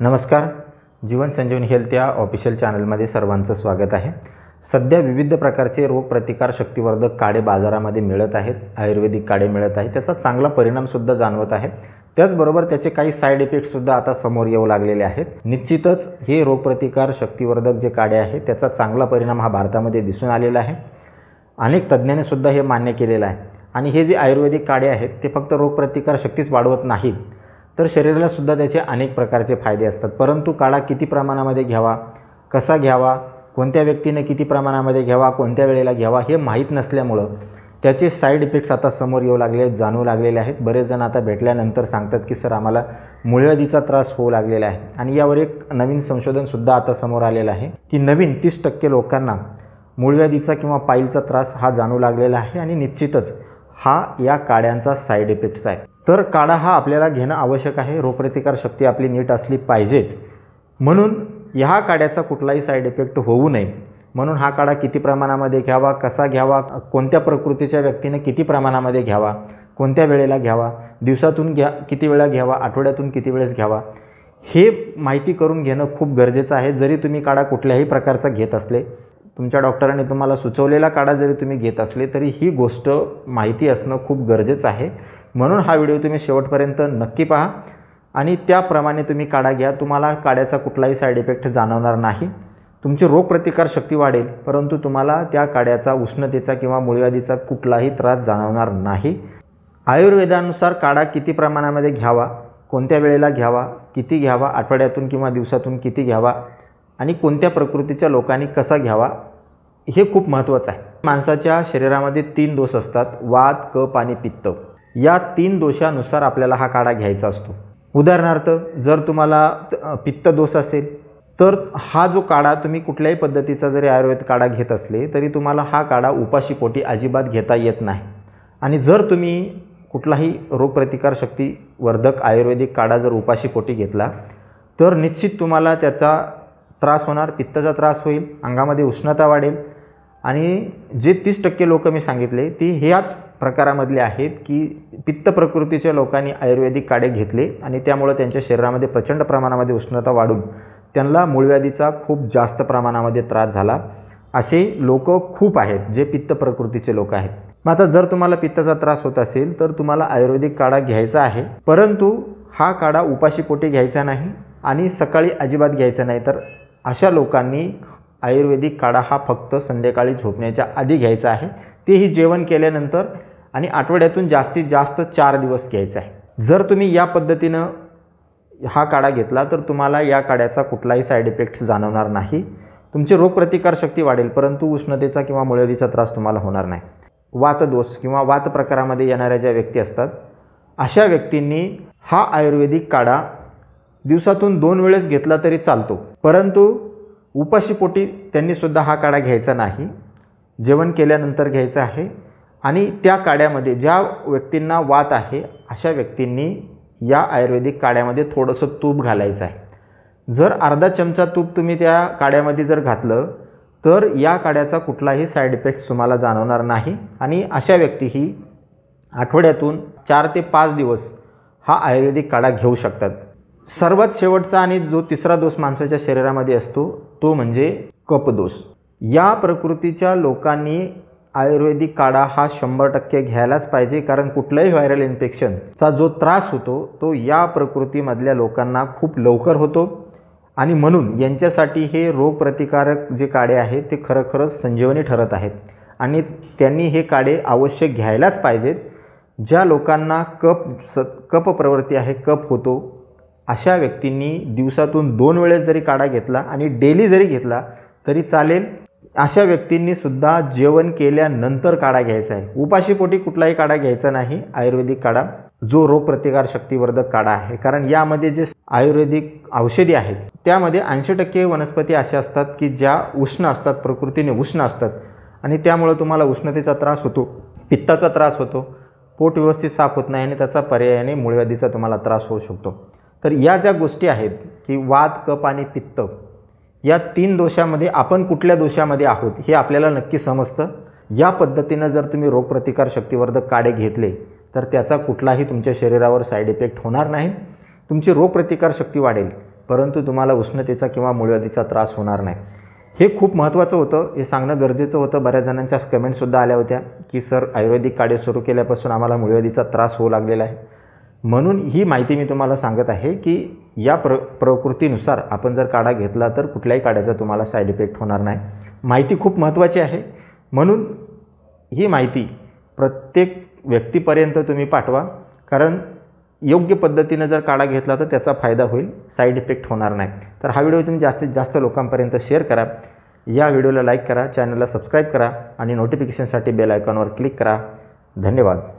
नमस्कार जीवन संजीवनी हेल्थ या ऑफिशियल चॅनलमध्ये सर्वांचं स्वागत आहे सध्या विविध प्रकारचे रोगप्रतिकार शक्तिवर्धक काडे बाजारामध्ये मिळत आहेत आयुर्वेदिक काडे मिळत आहेत त्याचा चांगला परिणामसुद्धा जाणवत आहे त्याचबरोबर त्याचे काही साईड इफेक्टसुद्धा आता समोर येऊ लागलेले आहेत निश्चितच हे रोगप्रतिकार शक्तिवर्धक जे काडे आहेत त्याचा चांगला परिणाम हा भारतामध्ये दिसून आलेला आहे अनेक तज्ज्ञांनीसुद्धा हे मान्य केलेलं आहे आणि हे जे आयुर्वेदिक काडे आहेत ते फक्त रोगप्रतिकार शक्तीच वाढवत नाहीत तर शरीरालासुद्धा त्याचे अनेक प्रकारचे फायदे असतात परंतु काळा किती प्रमाणामध्ये घ्यावा कसा घ्यावा कोणत्या व्यक्तीने किती प्रमाणामध्ये घ्यावा कोणत्या वेळेला घ्यावा हे माहीत नसल्यामुळं त्याचे साईड इफेक्ट्स आता समोर येऊ लागले आहेत जाणू लागलेले आहेत बरेच जण आता भेटल्यानंतर सांगतात की सर आम्हाला मूळव्याधीचा त्रास होऊ लागलेला आहे आणि यावर एक नवीन संशोधनसुद्धा आता समोर आलेलं आहे की नवीन तीस टक्के लोकांना मूळव्याधीचा किंवा पाईलचा त्रास हा जाणू लागलेला आहे आणि निश्चितच हा या काड्यांचा साईड इफेक्ट्स आहे तर काढा हा आपल्याला घेणं आवश्यक आहे रोगप्रतिकार शक्ती आपली नीट असली पाहिजेच म्हणून ह्या काड्याचा कुठलाही साईड इफेक्ट होऊ नये म्हणून हा काढा किती प्रमाणामध्ये घ्यावा कसा घ्यावा कोणत्या प्रकृतीच्या व्यक्तीने किती प्रमाणामध्ये घ्यावा कोणत्या वेळेला घ्यावा दिवसातून घ्या किती वेळा घ्यावा आठवड्यातून किती वेळेस घ्यावा हे माहिती करून घेणं खूप गरजेचं आहे जरी तुम्ही काढा कुठल्याही प्रकारचा घेत असले तुमच्या डॉक्टरांनी तुम्हाला सुचवलेला काढा जरी तुम्ही घेत असले तरी ही गोष्ट माहिती असणं खूप गरजेचं आहे म्हणून हा व्हिडिओ तुम्ही शेवटपर्यंत नक्की पहा आणि त्याप्रमाणे तुम्ही काढा घ्या तुम्हाला काड्याचा कुठलाही साईड इफेक्ट जाणवणार नाही तुमची रोगप्रतिकार शक्ती वाढेल परंतु तुम्हाला त्या काड्याचा उष्णतेचा किंवा मुळव्याधीचा कुठलाही त्रास जाणवणार नाही आयुर्वेदानुसार काढा किती प्रमाणामध्ये घ्यावा कोणत्या वेळेला घ्यावा किती घ्यावा आठवड्यातून किंवा दिवसातून किती घ्यावा आणि कोणत्या प्रकृतीच्या लोकांनी कसा घ्यावा हे खूप महत्त्वाचं आहे माणसाच्या शरीरामध्ये तीन दोष असतात वात कप आणि पित्त या तीन दोषानुसार आपल्याला हा काढा घ्यायचा असतो उदाहरणार्थ जर तुम्हाला पित्त दोष असेल तर हा जो काढा तुम्ही कुठल्याही पद्धतीचा जरी आयुर्वेद काढा घेत असले तरी तुम्हाला हा काढा उपाशीपोटी अजिबात घेता येत नाही आणि जर तुम्ही कुठलाही रोगप्रतिकारशक्ती वर्धक आयुर्वेदिक काढा जर उपाशीपोटी घेतला तर निश्चित तुम्हाला त्याचा त्रास होणार पित्ताचा त्रास होईल अंगामध्ये उष्णता वाढेल आणि जे तीस टक्के लोक मी सांगितले ती ह्याच प्रकारामधले आहेत की पित्त प्रकृतीच्या लोकांनी आयुर्वेदिक काडे घेतले आणि त्यामुळं त्यांच्या शरीरामध्ये प्रचंड प्रमाणामध्ये उष्णता वाढून त्यांना मूळव्याधीचा खूप जास्त प्रमाणामध्ये त्रास झाला असे लोक खूप आहेत जे पित्त प्रकृतीचे लोक आहेत मग आता जर तुम्हाला पित्ताचा त्रास होत असेल तर तुम्हाला आयुर्वेदिक काढा घ्यायचा आहे परंतु हा काढा उपाशीपोटी घ्यायचा नाही आणि सकाळी अजिबात घ्यायचा नाही तर अशा लोकांनी आयुर्वेदिक काढा हा फक्त संध्याकाळी झोपण्याच्या आधी घ्यायचा आहे तेही जेवण केल्यानंतर आणि आठवड्यातून जास्तीत जास्त चार दिवस घ्यायचा आहे जर तुम्ही या पद्धतीनं हा काढा घेतला तर तुम्हाला या काड्याचा कुठलाही साईड इफेक्ट्स जाणवणार नाही तुमची रोगप्रतिकारशक्ती वाढेल परंतु उष्णतेचा किंवा मुळदीचा त्रास तुम्हाला होणार नाही वातदोष किंवा वात प्रकारामध्ये येणाऱ्या ज्या व्यक्ती असतात अशा व्यक्तींनी हा आयुर्वेदिक काढा दिवसातून दोन वेळेस घेतला तरी चालतो परंतु उपाशीपोटी त्यांनीसुद्धा हा काढा घ्यायचा नाही जेवण केल्यानंतर घ्यायचं आहे आणि त्या काड्यामध्ये ज्या व्यक्तींना वात आहे अशा व्यक्तींनी या आयुर्वेदिक काड्यामध्ये थोडंसं तूप घालायचं आहे जर अर्धा चमचा तूप तुम्ही त्या काड्यामध्ये जर घातलं तर या काड्याचा कुठलाही साईड इफेक्ट तुम्हाला जाणवणार नाही आणि अशा व्यक्ती ही आठवड्यातून चार ते पाच दिवस हा आयुर्वेदिक काढा घेऊ शकतात सर्वात शेवटचा आणि जो तिसरा दोष माणसाच्या शरीरामध्ये असतो तो म्हणजे कपदोष या प्रकृतीच्या लोकांनी आयुर्वेदिक काढा हा शंभर टक्के घ्यायलाच पाहिजे कारण कुठलाही व्हायरल इन्फेक्शनचा जो त्रास होतो तो या प्रकृतीमधल्या लोकांना खूप लवकर होतो आणि म्हणून यांच्यासाठी हे रोगप्रतिकारक जे काडे आहेत ते खरोखरच संजीवनी ठरत आहेत आणि त्यांनी हे काडे आवश्यक घ्यायलाच पाहिजेत ज्या लोकांना कप स कप प्रवृत्ती आहे कप होतो अशा व्यक्तींनी दिवसातून दोन वेळेस जरी काढा घेतला आणि डेली जरी घेतला तरी चालेल अशा व्यक्तींनीसुद्धा जेवण केल्यानंतर काढा घ्यायचा आहे उपाशीपोटी कुठलाही काढा घ्यायचा नाही आयुर्वेदिक काढा जो रोगप्रतिकार शक्तीवर्धक काढा आहे कारण यामध्ये जे आयुर्वेदिक औषधी आहेत त्यामध्ये ऐंशी टक्के वनस्पती अशा असतात की ज्या उष्ण असतात प्रकृतीने उष्ण असतात आणि त्यामुळे तुम्हाला उष्णतेचा त्रास होतो पित्ताचा त्रास होतो पोट व्यवस्थित साफ होत नाही आणि त्याचा पर्यायाने मूळव्याधीचा तुम्हाला त्रास होऊ शकतो तर या ज्या गोष्टी आहेत की वात कप आणि पित्त या तीन दोषामध्ये आपण कुठल्या दोषामध्ये आहोत हे आपल्याला नक्की समजतं या पद्धतीनं जर तुम्ही रोगप्रतिकार शक्तीवर्धक काढे घेतले तर त्याचा कुठलाही तुमच्या शरीरावर साईड इफेक्ट होणार नाही तुमची रोगप्रतिकारशक्ती वाढेल परंतु तुम्हाला उष्णतेचा किंवा मूळवधीचा त्रास होणार नाही हे खूप महत्त्वाचं होतं हे सांगणं गरजेचं होतं बऱ्याच जणांच्या कमेंटसुद्धा आल्या होत्या की सर आयुर्वेदिक काढे सुरू केल्यापासून आम्हाला मुळव्याधीचा त्रास होऊ लागलेला आहे म्हणून ही माहिती मी तुम्हाला सांगत आहे की या प्र प्रकृतीनुसार आपण जर काढा घेतला तर कुठल्याही काढ्याचा तुम्हाला साईड इफेक्ट होणार नाही माहिती खूप महत्त्वाची आहे म्हणून ही माहिती प्रत्येक व्यक्तीपर्यंत तुम्ही पाठवा कारण योग्य पद्धतीनं जर काढा घेतला तर त्याचा फायदा होईल साईड इफेक्ट होणार नाही तर हा व्हिडिओ तुम्ही जास्तीत जास्त लोकांपर्यंत शेअर करा या व्हिडिओला लाईक करा चॅनलला सबस्क्राईब करा आणि नोटिफिकेशनसाठी बेल आयकॉनवर क्लिक करा धन्यवाद